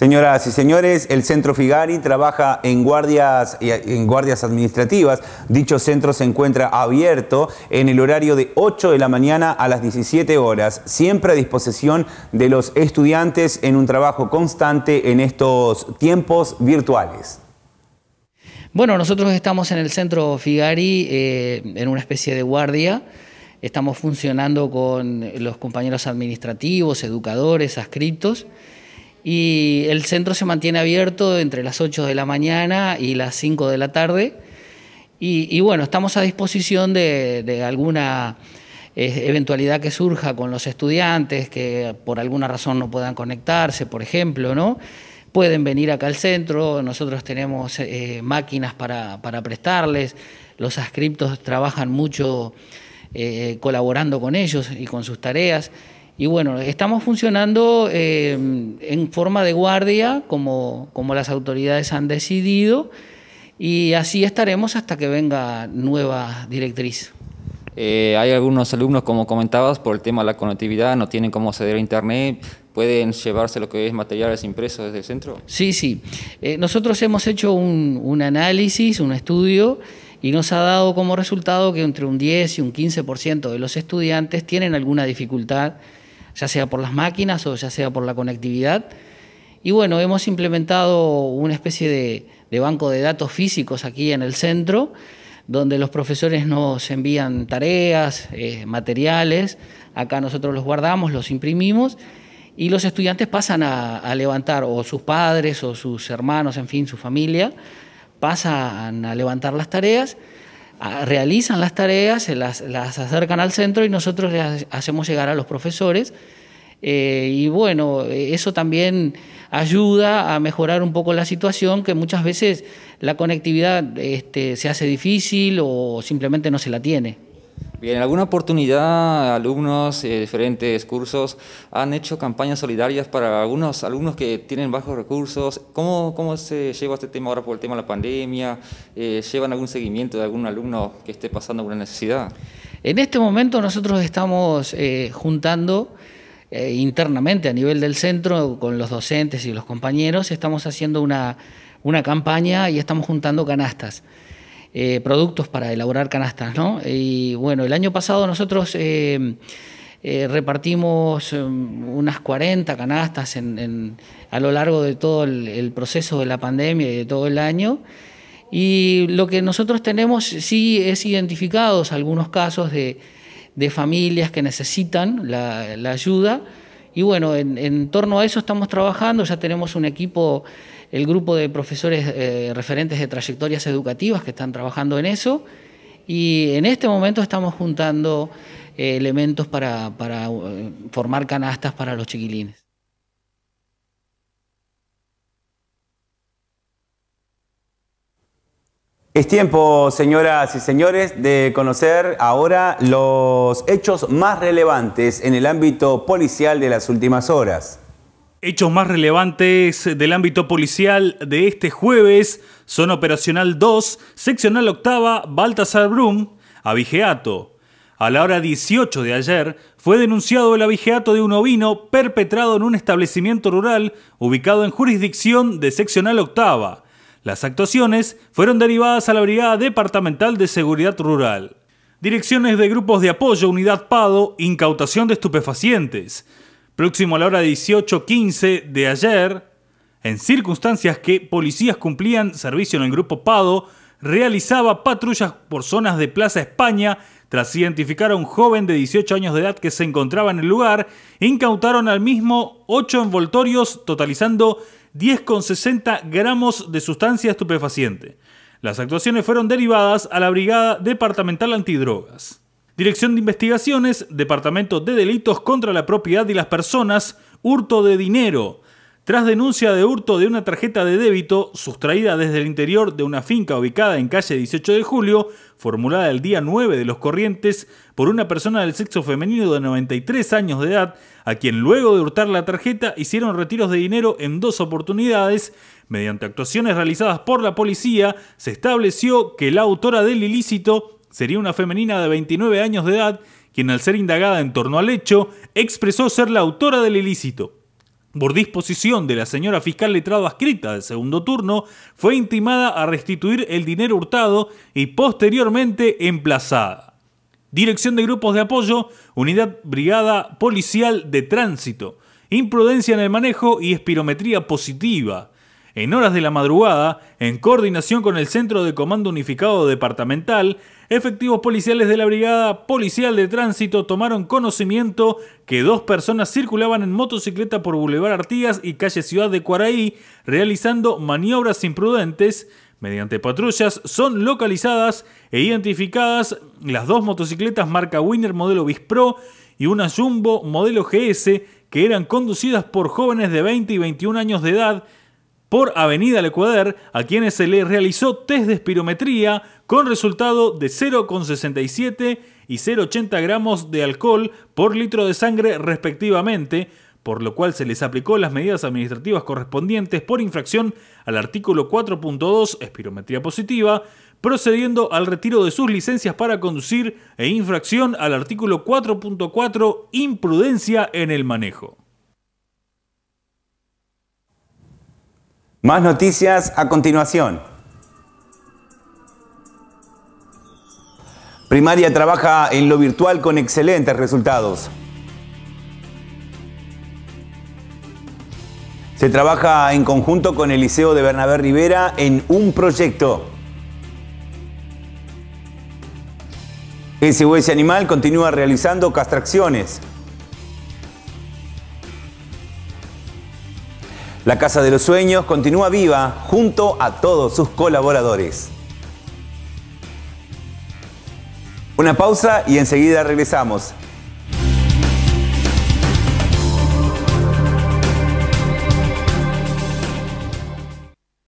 Señoras y señores, el Centro Figari trabaja en guardias, en guardias administrativas. Dicho centro se encuentra abierto en el horario de 8 de la mañana a las 17 horas, siempre a disposición de los estudiantes en un trabajo constante en estos tiempos virtuales. Bueno, nosotros estamos en el Centro Figari eh, en una especie de guardia. Estamos funcionando con los compañeros administrativos, educadores, ascritos. Y el centro se mantiene abierto entre las 8 de la mañana y las 5 de la tarde. Y, bueno, estamos a disposición de, alguna eh, eventualidad que surja con los estudiantes que por alguna razón no puedan conectarse, por ejemplo, ¿no? Pueden venir acá al centro, nosotros tenemos eh, máquinas para, prestarles, los ascriptos trabajan mucho eh, colaborando con ellos y con sus tareas. Y bueno, estamos funcionando eh, en forma de guardia, como, como las autoridades han decidido, y así estaremos hasta que venga nueva directriz. Eh, hay algunos alumnos, como comentabas, por el tema de la conectividad, no tienen cómo acceder a Internet, pueden llevarse lo que es materiales impresos desde el centro. Sí, sí. Eh, nosotros hemos hecho un, un, análisis, un estudio, y nos ha dado como resultado que entre un 10 y un 15% de los estudiantes tienen alguna dificultad ya sea por las máquinas o ya sea por la conectividad. Y bueno, hemos implementado una especie de, banco de datos físicos aquí en el centro, donde los profesores nos envían tareas, eh, materiales, acá nosotros los guardamos, los imprimimos y los estudiantes pasan a, levantar, o sus padres, o sus hermanos, en fin, su familia, pasan a levantar las tareas, realizan las tareas, las, acercan al centro y nosotros les hacemos llegar a los profesores. Eh, y bueno, eso también ayuda a mejorar un poco la situación, que muchas veces la conectividad este, se hace difícil o simplemente no se la tiene. Bien, alguna oportunidad alumnos de eh, diferentes cursos han hecho campañas solidarias para algunos alumnos que tienen bajos recursos. ¿Cómo, se lleva este tema ahora por el tema de la pandemia? Eh, ¿Llevan algún seguimiento de algún alumno que esté pasando alguna necesidad? En este momento nosotros estamos eh, juntando internamente a nivel del centro con los docentes y los compañeros, estamos haciendo una, una campaña y estamos juntando canastas. Eh, productos para elaborar canastas, ¿no? Y bueno, el año pasado nosotros eh, eh, repartimos em, unas 40 canastas a lo largo de todo el, proceso de la pandemia y de todo el año. Y lo que nosotros tenemos sí es identificados algunos casos de, familias que necesitan la, la ayuda y bueno, en, torno a eso estamos trabajando, ya tenemos un equipo, el grupo de profesores eh, referentes de trayectorias educativas que están trabajando en eso y en este momento estamos juntando eh, elementos para eh, formar canastas para los chiquilines. Es tiempo, señoras y señores, de conocer ahora los hechos más relevantes en el ámbito policial de las últimas horas. Hechos más relevantes del ámbito policial de este jueves son Operacional 2, Seccional Octava, Baltasar Brum, Avigeato. A la hora 18 de ayer fue denunciado el avigeato de un ovino perpetrado en un establecimiento rural ubicado en jurisdicción de Seccional Octava las actuaciones fueron derivadas a la Brigada Departamental de Seguridad Rural. Direcciones de grupos de apoyo, unidad PADO, incautación de estupefacientes. Próximo a la hora 18.15 de ayer, en circunstancias que policías cumplían servicio en el grupo PADO, realizaba patrullas por zonas de Plaza España tras identificar a un joven de 18 años de edad que se encontraba en el lugar, incautaron al mismo 8 envoltorios, totalizando 10,60 gramos de sustancia estupefaciente. Las actuaciones fueron derivadas a la Brigada Departamental Antidrogas. Dirección de Investigaciones, Departamento de Delitos contra la Propiedad y las Personas, Hurto de Dinero, tras denuncia de hurto de una tarjeta de débito sustraída desde el interior de una finca ubicada en calle 18 de julio, formulada el día 9 de los corrientes por una persona del sexo femenino de 93 años de edad, a quien luego de hurtar la tarjeta hicieron retiros de dinero en dos oportunidades, mediante actuaciones realizadas por la policía, se estableció que la autora del ilícito sería una femenina de 29 años de edad, quien al ser indagada en torno al hecho, expresó ser la autora del ilícito por disposición de la señora fiscal letrado adscrita del segundo turno, fue intimada a restituir el dinero hurtado y posteriormente emplazada. Dirección de Grupos de Apoyo, Unidad Brigada Policial de Tránsito, Imprudencia en el Manejo y Espirometría Positiva, en horas de la madrugada, en coordinación con el Centro de Comando Unificado Departamental, efectivos policiales de la Brigada Policial de Tránsito tomaron conocimiento que dos personas circulaban en motocicleta por Boulevard Artigas y calle Ciudad de Cuaraí, realizando maniobras imprudentes. Mediante patrullas son localizadas e identificadas las dos motocicletas marca Winner modelo Vispro y una Jumbo modelo GS que eran conducidas por jóvenes de 20 y 21 años de edad por Avenida Lecuader, a quienes se les realizó test de espirometría con resultado de 0,67 y 0,80 gramos de alcohol por litro de sangre respectivamente, por lo cual se les aplicó las medidas administrativas correspondientes por infracción al artículo 4.2 espirometría positiva, procediendo al retiro de sus licencias para conducir e infracción al artículo 4.4 imprudencia en el manejo. Más noticias a continuación. Primaria trabaja en lo virtual con excelentes resultados. Se trabaja en conjunto con el Liceo de Bernabé Rivera en un proyecto. SOS Animal continúa realizando castraciones. La Casa de los Sueños continúa viva junto a todos sus colaboradores. Una pausa y enseguida regresamos.